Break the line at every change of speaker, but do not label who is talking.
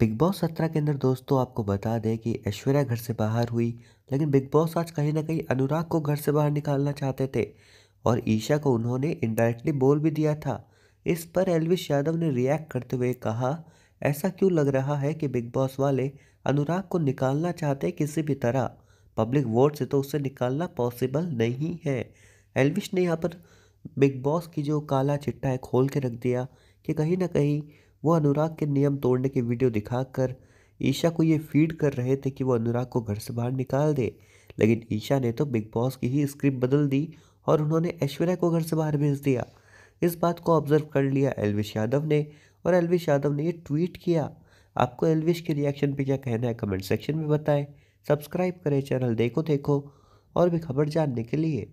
big boss सत्रह के अंदर दोस्तों आपको बता दें कि ऐश्वर्या घर से बाहर हुई लेकिन बिग बॉस आज कहीं ना कहीं अनुराग को घर से बाहर निकालना चाहते थे और ईशा को उन्होंने इनडायरेक्टली बोल भी दिया था इस पर एलविश यादव ने रिएक्ट करते हुए कहा ऐसा क्यों लग रहा है कि बिग बॉस वाले अनुराग को निकालना चाहते किसी भी तरह पब्लिक वोट से तो उसे निकालना पॉसिबल नहीं है एलविश ने यहाँ पर बिग बॉस की जो काला चिट्टा है खोल के रख दिया कि कहीं ना कहीं वो अनुराग के नियम तोड़ने की वीडियो दिखाकर ईशा को ये फीड कर रहे थे कि वो अनुराग को घर से बाहर निकाल दे लेकिन ईशा ने तो बिग बॉस की ही स्क्रिप्ट बदल दी और उन्होंने ऐश्वर्या को घर से बाहर भेज दिया इस बात को ऑब्जर्व कर लिया एलविश यादव ने और एलविश यादव ने ये ट्वीट किया आपको एलविश के रिएक्शन पे क्या कहना है कमेंट सेक्शन में बताएं सब्सक्राइब करें चैनल देखो देखो और भी खबर जानने के लिए